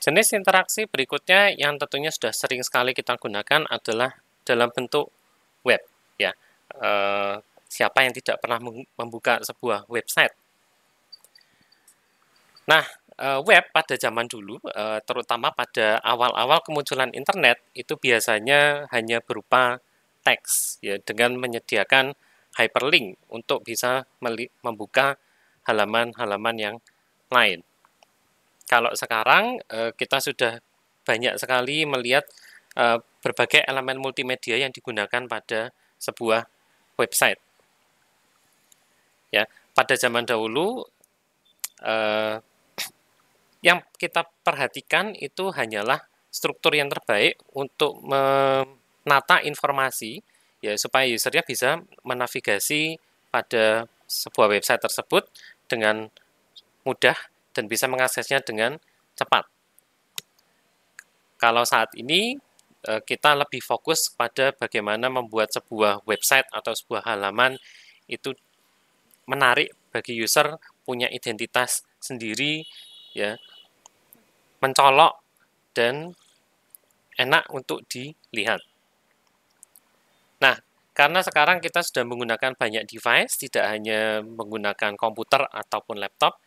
Jenis interaksi berikutnya yang tentunya sudah sering sekali kita gunakan adalah dalam bentuk web. Ya, e, siapa yang tidak pernah membuka sebuah website? Nah, e, web pada zaman dulu, e, terutama pada awal-awal kemunculan internet, itu biasanya hanya berupa teks, ya, dengan menyediakan hyperlink untuk bisa membuka halaman-halaman yang lain. Kalau sekarang uh, kita sudah banyak sekali melihat uh, berbagai elemen multimedia yang digunakan pada sebuah website. Ya, pada zaman dahulu eh, yang kita perhatikan itu hanyalah struktur yang terbaik untuk menata informasi ya supaya usernya bisa menavigasi pada sebuah website tersebut dengan mudah dan bisa mengaksesnya dengan cepat. Kalau saat ini eh, kita lebih fokus pada bagaimana membuat sebuah website atau sebuah halaman itu menarik bagi user punya identitas sendiri ya mencolok dan enak untuk dilihat. Nah, karena sekarang kita sudah menggunakan banyak device, tidak hanya menggunakan komputer ataupun laptop,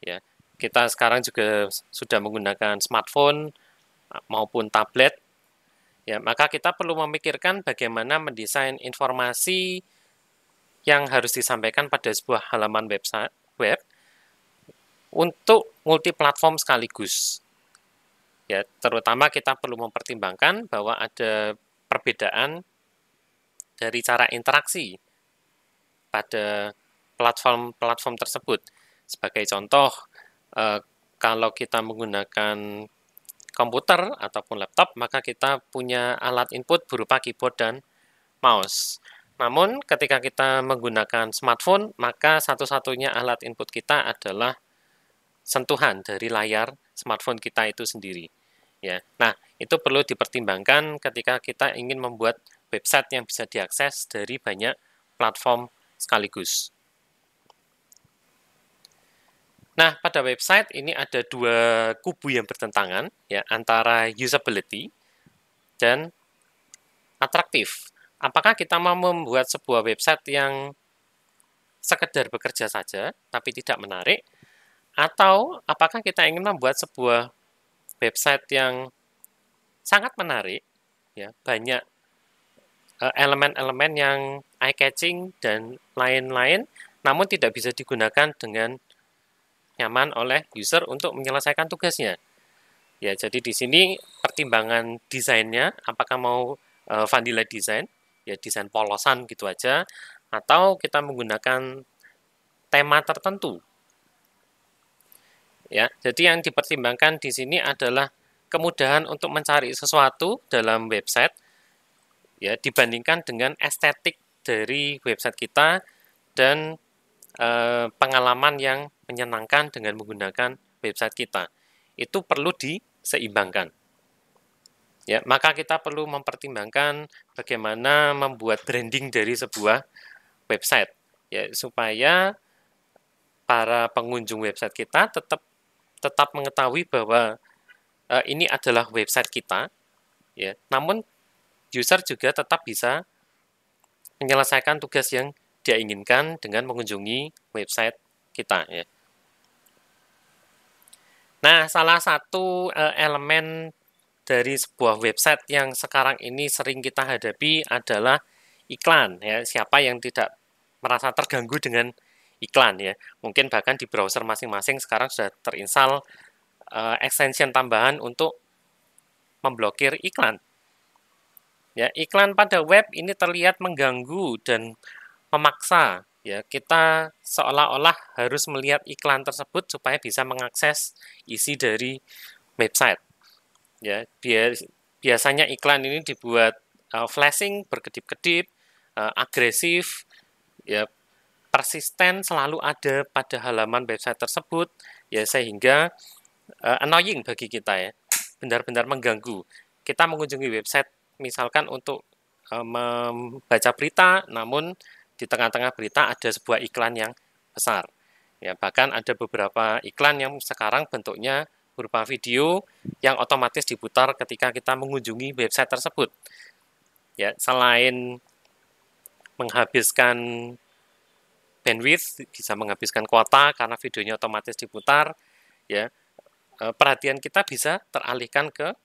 ya kita sekarang juga sudah menggunakan smartphone maupun tablet, ya maka kita perlu memikirkan bagaimana mendesain informasi yang harus disampaikan pada sebuah halaman website web untuk multi platform sekaligus. Ya, terutama kita perlu mempertimbangkan bahwa ada perbedaan dari cara interaksi pada platform-platform tersebut. Sebagai contoh, Eh, kalau kita menggunakan komputer ataupun laptop, maka kita punya alat input berupa keyboard dan mouse. Namun, ketika kita menggunakan smartphone, maka satu-satunya alat input kita adalah sentuhan dari layar smartphone kita itu sendiri. Ya, nah itu perlu dipertimbangkan ketika kita ingin membuat website yang bisa diakses dari banyak platform sekaligus. Nah, pada website ini ada dua kubu yang bertentangan ya antara usability dan atraktif. Apakah kita mau membuat sebuah website yang sekedar bekerja saja tapi tidak menarik atau apakah kita ingin membuat sebuah website yang sangat menarik ya, banyak eh, elemen-elemen yang eye catching dan lain-lain namun tidak bisa digunakan dengan nyaman oleh user untuk menyelesaikan tugasnya. Ya, jadi di sini pertimbangan desainnya, apakah mau e, vanilla design, ya desain polosan gitu aja, atau kita menggunakan tema tertentu. Ya, jadi yang dipertimbangkan di sini adalah kemudahan untuk mencari sesuatu dalam website, ya dibandingkan dengan estetik dari website kita dan e, pengalaman yang menyenangkan dengan menggunakan website kita. Itu perlu diseimbangkan. Ya, maka kita perlu mempertimbangkan bagaimana membuat branding dari sebuah website ya supaya para pengunjung website kita tetap tetap mengetahui bahwa e, ini adalah website kita ya. Namun user juga tetap bisa menyelesaikan tugas yang dia inginkan dengan mengunjungi website kita ya. Nah, salah satu uh, elemen dari sebuah website yang sekarang ini sering kita hadapi adalah iklan ya. Siapa yang tidak merasa terganggu dengan iklan ya. Mungkin bahkan di browser masing-masing sekarang sudah terinstal uh, eh, extension tambahan untuk memblokir iklan. Ya, iklan pada web ini terlihat mengganggu dan memaksa ya kita seolah-olah harus melihat iklan tersebut supaya bisa mengakses isi dari website ya biasanya iklan ini dibuat uh, flashing berkedip-kedip uh, agresif ya persisten selalu ada pada halaman website tersebut ya sehingga uh, annoying bagi kita ya benar-benar mengganggu kita mengunjungi website misalkan untuk membaca berita namun di tengah-tengah berita ada sebuah iklan yang besar. Ya, bahkan ada beberapa iklan yang sekarang bentuknya berupa video yang otomatis diputar ketika kita mengunjungi website tersebut. Ya, selain menghabiskan bandwidth, bisa menghabiskan kuota karena videonya otomatis diputar, ya. Eh, perhatian kita bisa teralihkan ke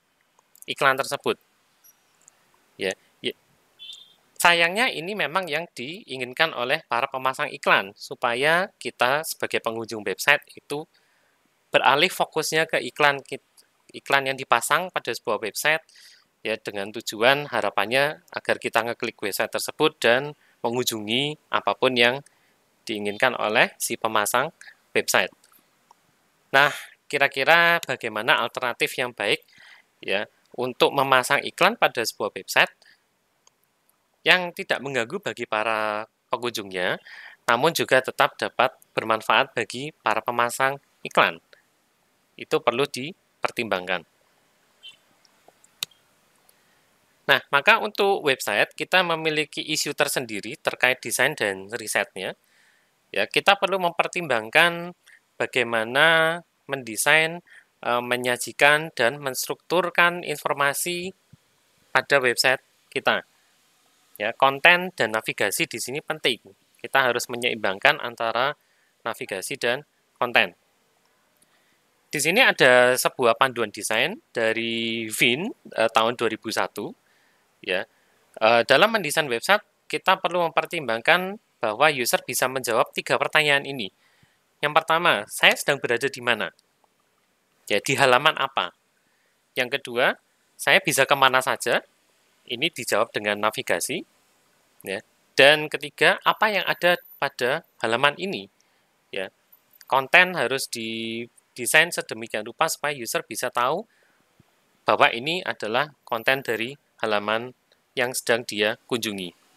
iklan tersebut. Ya, Sayangnya ini memang yang diinginkan oleh para pemasang iklan supaya kita sebagai pengunjung website itu beralih fokusnya ke iklan iklan yang dipasang pada sebuah website ya dengan tujuan harapannya agar kita ngeklik website tersebut dan mengunjungi apapun yang diinginkan oleh si pemasang website. Nah, kira-kira bagaimana alternatif yang baik ya untuk memasang iklan pada sebuah website? yang tidak mengganggu bagi para pengunjungnya, namun juga tetap dapat bermanfaat bagi para pemasang iklan. Itu perlu dipertimbangkan. Nah, maka untuk website kita memiliki isu tersendiri terkait desain dan risetnya. Ya, kita perlu mempertimbangkan bagaimana mendesain, e, menyajikan dan menstrukturkan informasi pada website kita. Ya, konten dan navigasi di sini penting. Kita harus menyeimbangkan antara navigasi dan konten. Di sini ada sebuah panduan desain dari Vin eh, tahun 2001. Ya, eh, dalam mendesain website kita perlu mempertimbangkan bahwa user bisa menjawab tiga pertanyaan ini. Yang pertama, saya sedang berada di mana? Ya, di halaman apa? Yang kedua, saya bisa kemana saja? Ini dijawab dengan navigasi. Ya. Dan ketiga, apa yang ada pada halaman ini? Ya. Konten harus didesain sedemikian rupa supaya user bisa tahu bahwa ini adalah konten dari halaman yang sedang dia kunjungi.